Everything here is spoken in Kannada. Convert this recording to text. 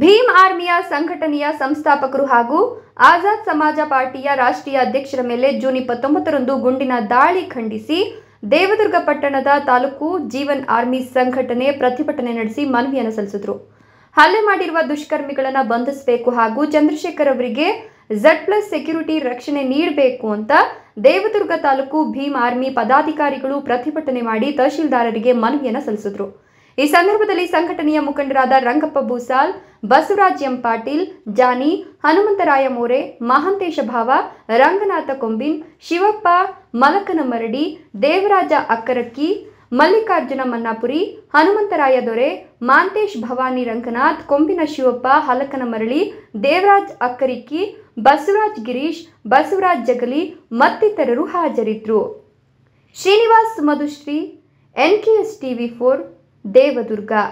ಭೀಮ್ ಆರ್ಮಿಯ ಸಂಘಟನೆಯ ಸಂಸ್ಥಾಪಕರು ಹಾಗೂ ಆಜಾದ್ ಸಮಾಜ ಪಾರ್ಟಿಯ ರಾಷ್ಟ್ರೀಯ ಅಧ್ಯಕ್ಷರ ಮೇಲೆ ಜೂನ್ ಇಪ್ಪತ್ತೊಂಬತ್ತರಂದು ಗುಂಡಿನ ದಾಳಿ ಖಂಡಿಸಿ ದೇವದುರ್ಗ ಪಟ್ಟಣದ ತಾಲೂಕು ಜೀವನ್ ಆರ್ಮಿ ಸಂಘಟನೆ ಪ್ರತಿಭಟನೆ ನಡೆಸಿ ಮನವಿಯನ್ನು ಸಲ್ಲಿಸಿದರು ಹಲ್ಲೆ ಮಾಡಿರುವ ದುಷ್ಕರ್ಮಿಗಳನ್ನು ಬಂಧಿಸಬೇಕು ಹಾಗೂ ಚಂದ್ರಶೇಖರ್ ಅವರಿಗೆ ಝಡ್ ಪ್ಲಸ್ ಸೆಕ್ಯೂರಿಟಿ ರಕ್ಷಣೆ ನೀಡಬೇಕು ಅಂತ ದೇವದುರ್ಗ ತಾಲೂಕು ಭೀಮ್ ಆರ್ಮಿ ಪದಾಧಿಕಾರಿಗಳು ಪ್ರತಿಭಟನೆ ಮಾಡಿ ತಹಶೀಲ್ದಾರರಿಗೆ ಮನವಿಯನ್ನು ಸಲ್ಲಿಸಿದರು ಈ ಸಂದರ್ಭದಲ್ಲಿ ಸಂಘಟನೆಯ ಮುಖಂಡರಾದ ರಂಗಪ್ಪ ಭೂಸಾಲ್ ಬಸವರಾಜ್ ಎಂ ಪಾಟೀಲ್ ಜಾನಿ ಹನುಮಂತರಾಯ ಮೋರೆ ಮಹಾಂತೇಶ ಭಾವ ರಂಗನಾಥ ಕೊಂಬಿನ್ ಶಿವಪ್ಪ ಮಲಕನ ಮರಡಿ ದೇವರಾಜ ಅಕ್ಕರಕ್ಕಿ ಮಲ್ಲಿಕಾರ್ಜುನ ಮನ್ನಾಪುರಿ ಹನುಮಂತರಾಯ ದೊರೆ ಮಾಂತೇಶ್ ಭವಾನಿ ರಂಗನಾಥ್ ಕೊಂಬಿನ ಶಿವಪ್ಪ ಹಲಕನ ಮರಳಿ ದೇವರಾಜ್ ಅಕ್ಕರಿಕ್ಕಿ ಬಸವರಾಜ್ ಗಿರೀಶ್ ಬಸವರಾಜ್ ಜಗಲಿ ಮತ್ತಿತರರು ಹಾಜರಿದ್ದರು Srinivas Madhushree N K S TV four Devdurga